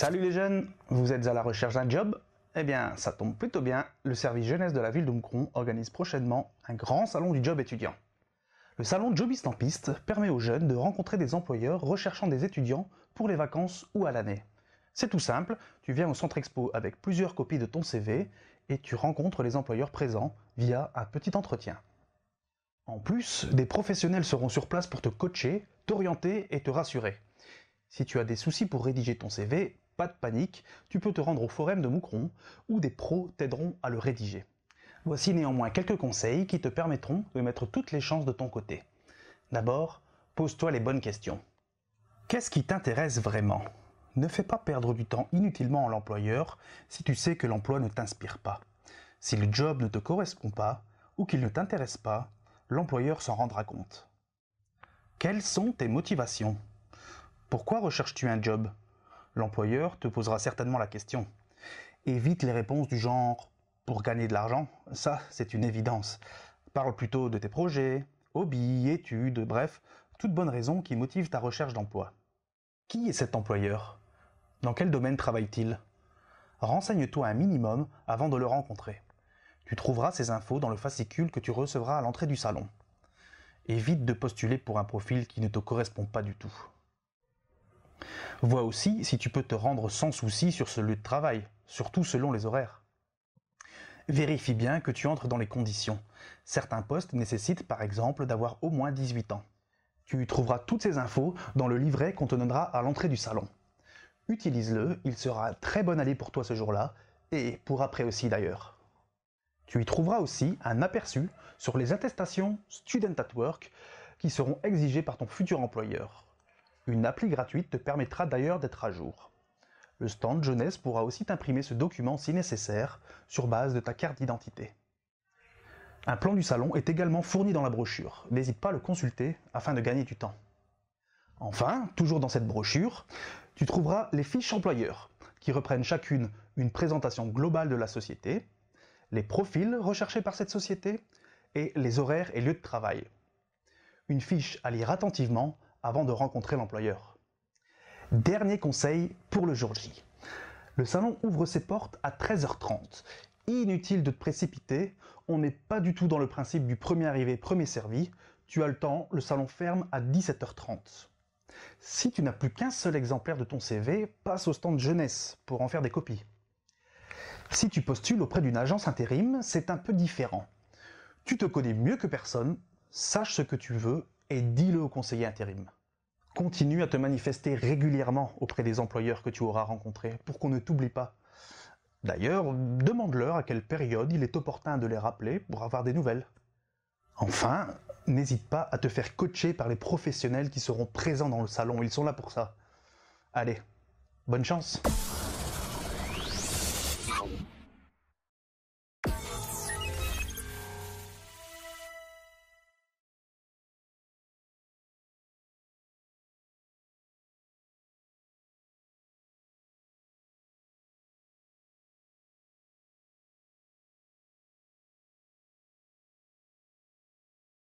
Salut les jeunes, vous êtes à la recherche d'un job Eh bien, ça tombe plutôt bien, le service jeunesse de la ville d'Omcron organise prochainement un grand salon du job étudiant. Le salon Jobiste permet aux jeunes de rencontrer des employeurs recherchant des étudiants pour les vacances ou à l'année. C'est tout simple, tu viens au centre expo avec plusieurs copies de ton CV et tu rencontres les employeurs présents via un petit entretien. En plus, des professionnels seront sur place pour te coacher, t'orienter et te rassurer. Si tu as des soucis pour rédiger ton CV, pas de panique, tu peux te rendre au forum de Moucron, où des pros t'aideront à le rédiger. Voici néanmoins quelques conseils qui te permettront de mettre toutes les chances de ton côté. D'abord, pose-toi les bonnes questions. Qu'est-ce qui t'intéresse vraiment Ne fais pas perdre du temps inutilement à l'employeur si tu sais que l'emploi ne t'inspire pas. Si le job ne te correspond pas ou qu'il ne t'intéresse pas, l'employeur s'en rendra compte. Quelles sont tes motivations Pourquoi recherches-tu un job l'employeur te posera certainement la question. Évite les réponses du genre pour gagner de l'argent, ça c'est une évidence. Parle plutôt de tes projets, hobbies, études, bref, toutes bonnes raisons qui motivent ta recherche d'emploi. Qui est cet employeur Dans quel domaine travaille-t-il Renseigne-toi un minimum avant de le rencontrer. Tu trouveras ces infos dans le fascicule que tu recevras à l'entrée du salon. Évite de postuler pour un profil qui ne te correspond pas du tout. Vois aussi si tu peux te rendre sans souci sur ce lieu de travail, surtout selon les horaires. Vérifie bien que tu entres dans les conditions. Certains postes nécessitent par exemple d'avoir au moins 18 ans. Tu y trouveras toutes ces infos dans le livret qu'on te donnera à l'entrée du salon. Utilise-le, il sera très bon aller pour toi ce jour-là, et pour après aussi d'ailleurs. Tu y trouveras aussi un aperçu sur les attestations Student at Work qui seront exigées par ton futur employeur. Une appli gratuite te permettra d'ailleurs d'être à jour. Le stand jeunesse pourra aussi t'imprimer ce document si nécessaire, sur base de ta carte d'identité. Un plan du salon est également fourni dans la brochure, n'hésite pas à le consulter afin de gagner du temps. Enfin, toujours dans cette brochure, tu trouveras les fiches employeurs, qui reprennent chacune une présentation globale de la société, les profils recherchés par cette société et les horaires et lieux de travail. Une fiche à lire attentivement avant de rencontrer l'employeur. Dernier conseil pour le jour J. Le salon ouvre ses portes à 13h30. Inutile de te précipiter, on n'est pas du tout dans le principe du premier arrivé, premier servi. Tu as le temps, le salon ferme à 17h30. Si tu n'as plus qu'un seul exemplaire de ton CV, passe au stand jeunesse pour en faire des copies. Si tu postules auprès d'une agence intérim, c'est un peu différent. Tu te connais mieux que personne, sache ce que tu veux et dis-le au conseiller intérim. Continue à te manifester régulièrement auprès des employeurs que tu auras rencontrés pour qu'on ne t'oublie pas. D'ailleurs, demande-leur à quelle période il est opportun de les rappeler pour avoir des nouvelles. Enfin, n'hésite pas à te faire coacher par les professionnels qui seront présents dans le salon, ils sont là pour ça. Allez, bonne chance